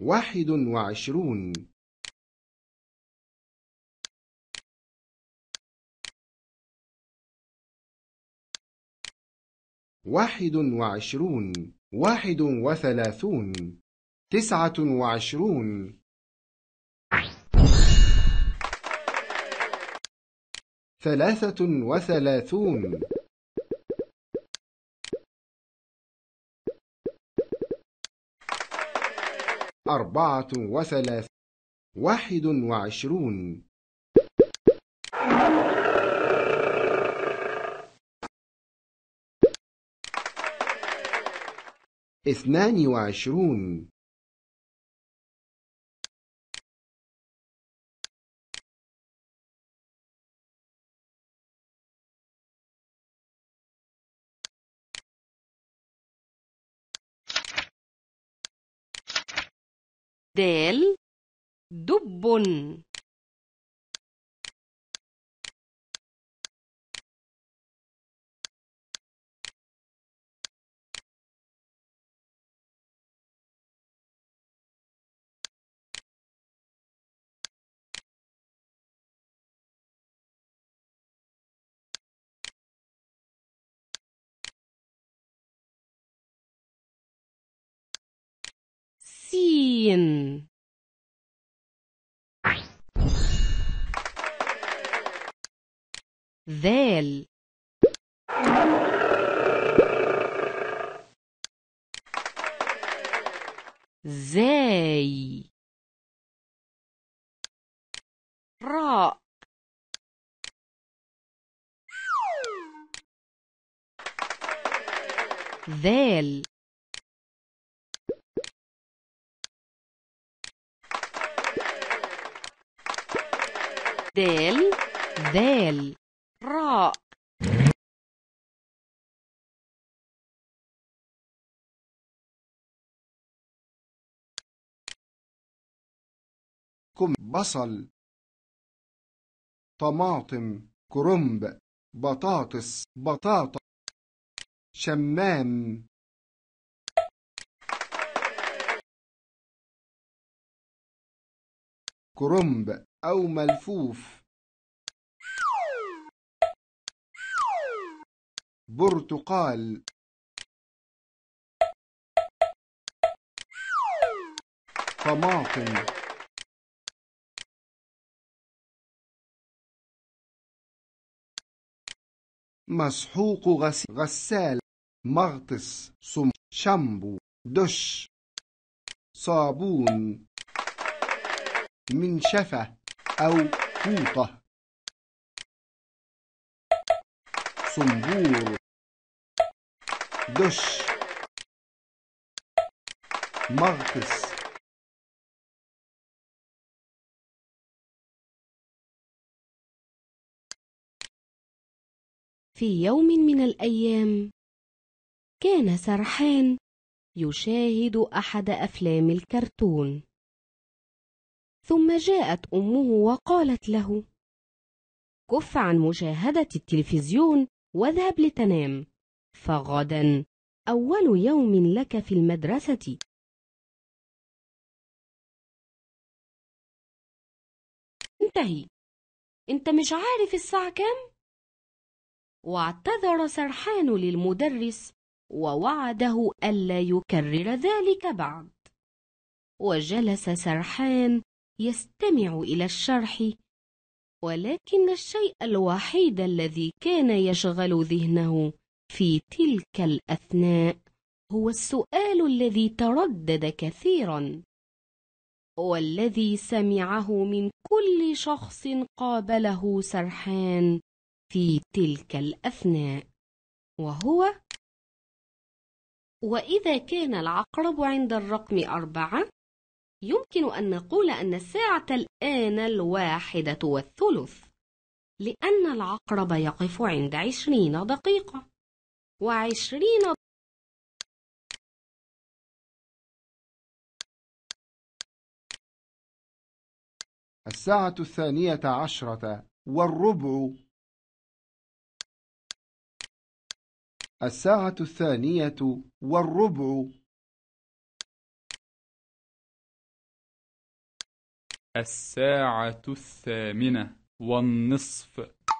واحد وعشرون واحد وعشرون واحد وثلاثون تسعة وعشرون ثلاثة وثلاثون أربعة وثلاث واحد وعشرون اثنان وعشرون دال دب مبين ذال زاي راء ذال دال ذال راء كم بصل طماطم كرنب بطاطس بطاطا شمام كرنب أو ملفوف برتقال طماطم مسحوق غسال مغطس سم شامبو دش صابون منشفة أو فوطة صنبور دش مغطس في يوم من الأيام كان سرحان يشاهد أحد أفلام الكرتون ثم جاءت أمه وقالت له كف عن مشاهدة التلفزيون واذهب لتنام فغدا أول يوم لك في المدرسة انتهي انت مش عارف الساعة كام؟ واعتذر سرحان للمدرس ووعده ألا يكرر ذلك بعد وجلس سرحان يستمع إلى الشرح ولكن الشيء الوحيد الذي كان يشغل ذهنه في تلك الأثناء هو السؤال الذي تردد كثيرا والذي سمعه من كل شخص قابله سرحان في تلك الأثناء وهو وإذا كان العقرب عند الرقم أربعة يمكن أن نقول أن الساعة الآن الواحدة والثلث لأن العقرب يقف عند عشرين دقيقة وعشرين الساعة الثانية عشرة والربع الساعة الثانية والربع الساعة الثامنة والنصف